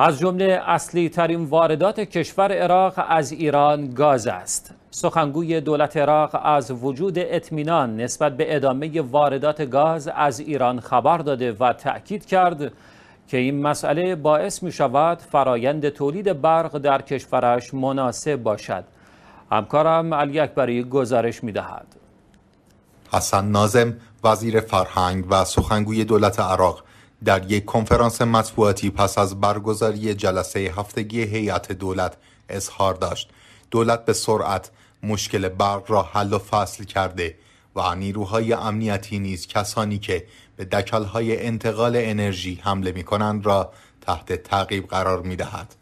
از جمله اصلی ترین واردات کشور عراق از ایران گاز است. سخنگوی دولت عراق از وجود اطمینان نسبت به ادامه واردات گاز از ایران خبر داده و تأکید کرد که این مسئله باعث می شود فرایند تولید برق در کشورش مناسب باشد. همکارم علی اکبری گزارش می دهد. حسن نازم وزیر فرهنگ و سخنگوی دولت عراق در یک کنفرانس مطبوعاتی پس از برگزاری جلسه هفتگی هیئت دولت اظهار داشت دولت به سرعت مشکل برق را حل و فصل کرده و نیروهای امنیتی نیز کسانی که به دکلهای انتقال انرژی حمله می را تحت تعقیب قرار می دهد.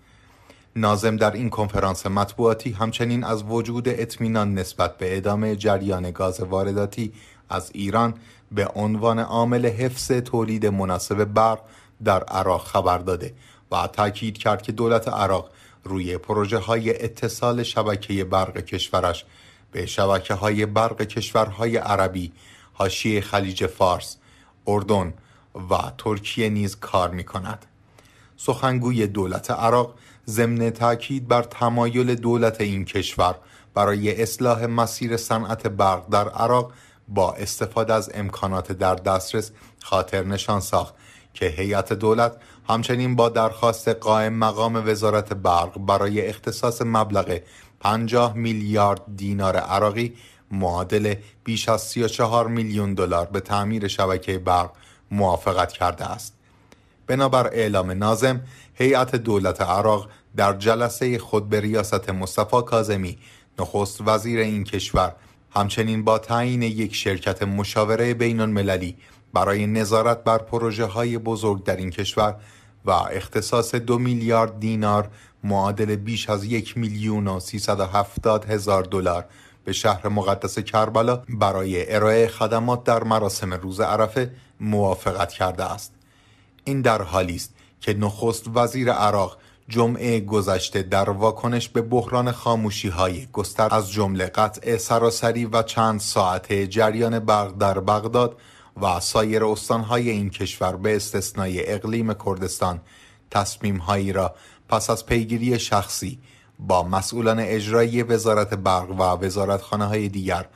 نازم در این کنفرانس مطبوعاتی همچنین از وجود اطمینان نسبت به ادامه جریان گاز وارداتی از ایران به عنوان عامل حفظ تولید مناسب برق در عراق خبر داده و تاکید کرد که دولت عراق روی پروژه های اتصال شبکه برق کشورش به شبکه های برق کشورهای عربی حاشیه خلیج فارس، اردن و ترکیه نیز کار می کند. سخنگوی دولت عراق ضمن تاکید بر تمایل دولت این کشور برای اصلاح مسیر صنعت برق در عراق با استفاده از امکانات در دسترس خاطر نشان ساخت که هیئت دولت همچنین با درخواست قائم مقام وزارت برق برای اختصاص مبلغ 50 میلیارد دینار عراقی معادل بیش از 34 میلیون دلار به تعمیر شبکه برق موافقت کرده است. بنابر اعلام نازم، هیئت دولت عراق در جلسه خود به ریاست مصطفی کاظمی نخست وزیر این کشور همچنین با تعیین یک شرکت مشاوره بین المللی برای نظارت بر پروژه های بزرگ در این کشور و اختصاص دو میلیارد دینار معادل بیش از یک میلیون و هفتاد هزار دلار به شهر مقدس کربلا برای ارائه خدمات در مراسم روز عرفه موافقت کرده است این در حالی است که نخست وزیر عراق جمعه گذشته در واکنش به بحران خاموشی های گستر از جمله قطع سراسری و چند ساعته جریان برق در بغداد و سایر استانهای این کشور به استثنای اقلیم کردستان تصمیم هایی را پس از پیگیری شخصی با مسئولان اجرایی وزارت برق و خانه های دیگر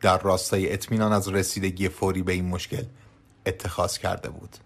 در راستای اطمینان از رسیدگی فوری به این مشکل اتخاذ کرده بود.